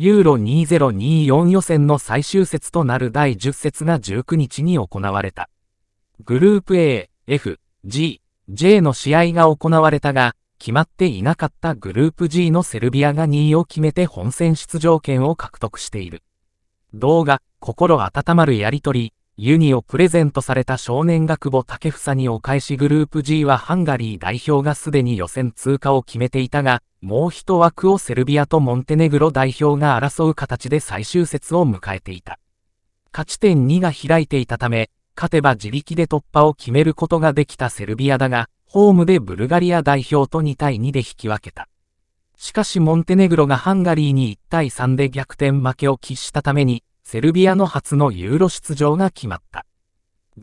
ユーロ2024予選の最終節となる第10節が19日に行われた。グループ A、F、G、J の試合が行われたが、決まっていなかったグループ G のセルビアが2位を決めて本戦出場権を獲得している。動画、心温まるやりとり、ユニをプレゼントされた少年学母竹房にお返しグループ G はハンガリー代表がすでに予選通過を決めていたが、もう一枠をセルビアとモンテネグロ代表が争う形で最終節を迎えていた。勝ち点2が開いていたため、勝てば自力で突破を決めることができたセルビアだが、ホームでブルガリア代表と2対2で引き分けた。しかしモンテネグロがハンガリーに1対3で逆転負けを喫したために、セルビアの初のユーロ出場が決まった。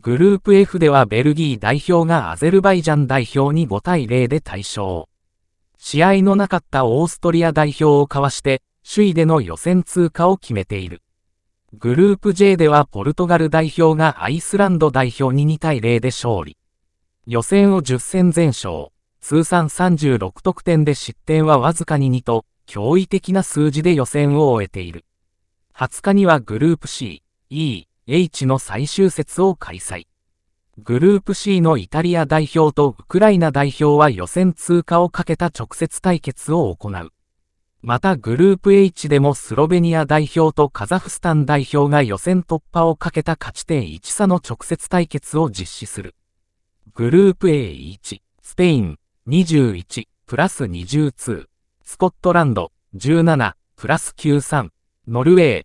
グループ F ではベルギー代表がアゼルバイジャン代表に5対0で大勝。試合のなかったオーストリア代表をかわして、首位での予選通過を決めている。グループ J ではポルトガル代表がアイスランド代表に2対0で勝利。予選を10戦全勝、通算36得点で失点はわずかに2と、驚異的な数字で予選を終えている。20日にはグループ C、E、H の最終節を開催。グループ C のイタリア代表とウクライナ代表は予選通過をかけた直接対決を行う。またグループ H でもスロベニア代表とカザフスタン代表が予選突破をかけた勝ち点1差の直接対決を実施する。グループ A1、スペイン21プラス22、スコットランド17プラス93、ノルウェー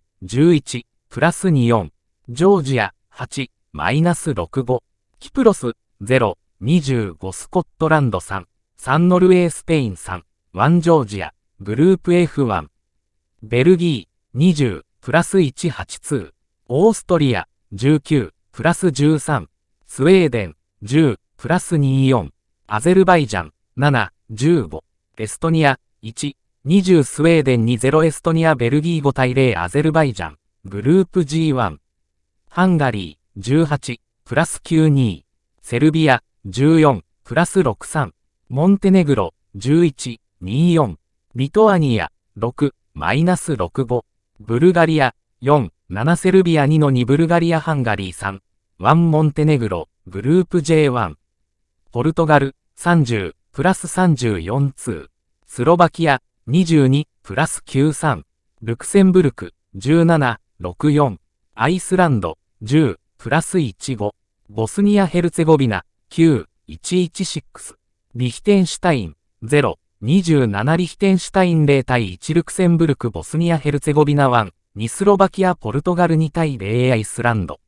11プラス24、ジョージア8マイナス65。キプロス、0、25スコットランド3、3ノルウェースペイン3、1ジョージア、グループ F1。ベルギー、20、プラス182、オーストリア、19、プラス13、スウェーデン、10、プラス24、アゼルバイジャン、7、15、エストニア、1、20スウェーデンに0エストニアベルギー5対0アゼルバイジャン、グループ G1、ハンガリー、18、プラス92、セルビア、14、プラス63、モンテネグロ、11、24、リトアニア、6、マイナス65、ブルガリア、4、7セルビア2の2ブルガリアハンガリー3、1モンテネグロ、グループ J1、ポルトガル、30、プラス34通、スロバキア、22、プラス93、ルクセンブルク、17、64、アイスランド、10、プラス15、ボスニア・ヘルツェゴビナ、9、116、リヒテンシュタイン、0、27リヒテンシュタイン0対1ルクセンブルクボスニア・ヘルツェゴビナ1、ニスロバキア・ポルトガル2対0アイスランド。